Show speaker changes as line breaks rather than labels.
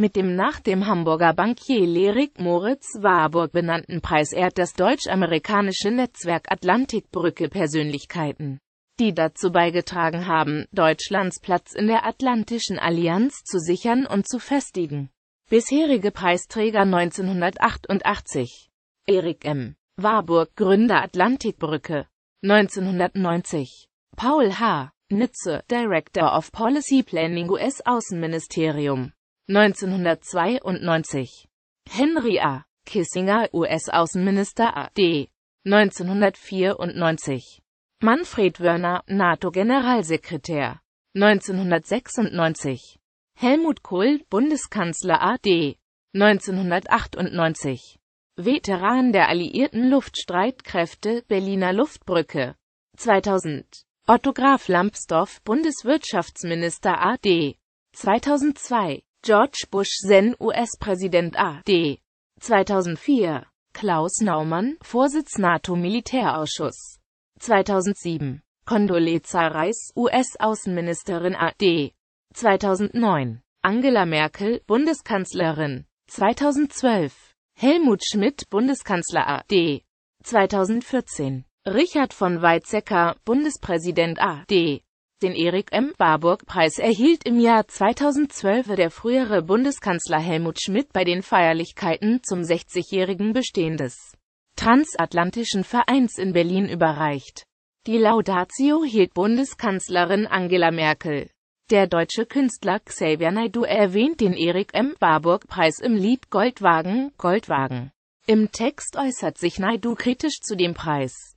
Mit dem nach dem Hamburger Bankier Lerik Moritz Warburg benannten Preis ehrt das deutsch-amerikanische Netzwerk Atlantikbrücke Persönlichkeiten, die dazu beigetragen haben, Deutschlands Platz in der Atlantischen Allianz zu sichern und zu festigen. Bisherige Preisträger 1988 Erik M. Warburg Gründer Atlantikbrücke 1990 Paul H. Nitze Director of Policy Planning US Außenministerium 1992. Henry A. Kissinger, US-Außenminister A.D. 1994. Manfred Wörner, NATO-Generalsekretär 1996. Helmut Kohl, Bundeskanzler A.D. 1998. Veteran der alliierten Luftstreitkräfte, Berliner Luftbrücke 2000. Otto Graf Lambsdorff, Bundeswirtschaftsminister AD 2002 George Bush Sen, US-Präsident A.D. 2004. Klaus Naumann, Vorsitz NATO-Militärausschuss. 2007. Condoleezza Reis, US-Außenministerin A.D. 2009. Angela Merkel, Bundeskanzlerin. 2012. Helmut Schmidt, Bundeskanzler A.D. 2014. Richard von Weizsäcker, Bundespräsident A.D. Den Erik M. Warburg-Preis erhielt im Jahr 2012 der frühere Bundeskanzler Helmut Schmidt bei den Feierlichkeiten zum 60-jährigen Bestehen des Transatlantischen Vereins in Berlin überreicht. Die Laudatio hielt Bundeskanzlerin Angela Merkel. Der deutsche Künstler Xavier Naidu erwähnt den Erik M. Barburg-Preis im Lied Goldwagen, Goldwagen. Im Text äußert sich Naidu kritisch zu dem Preis.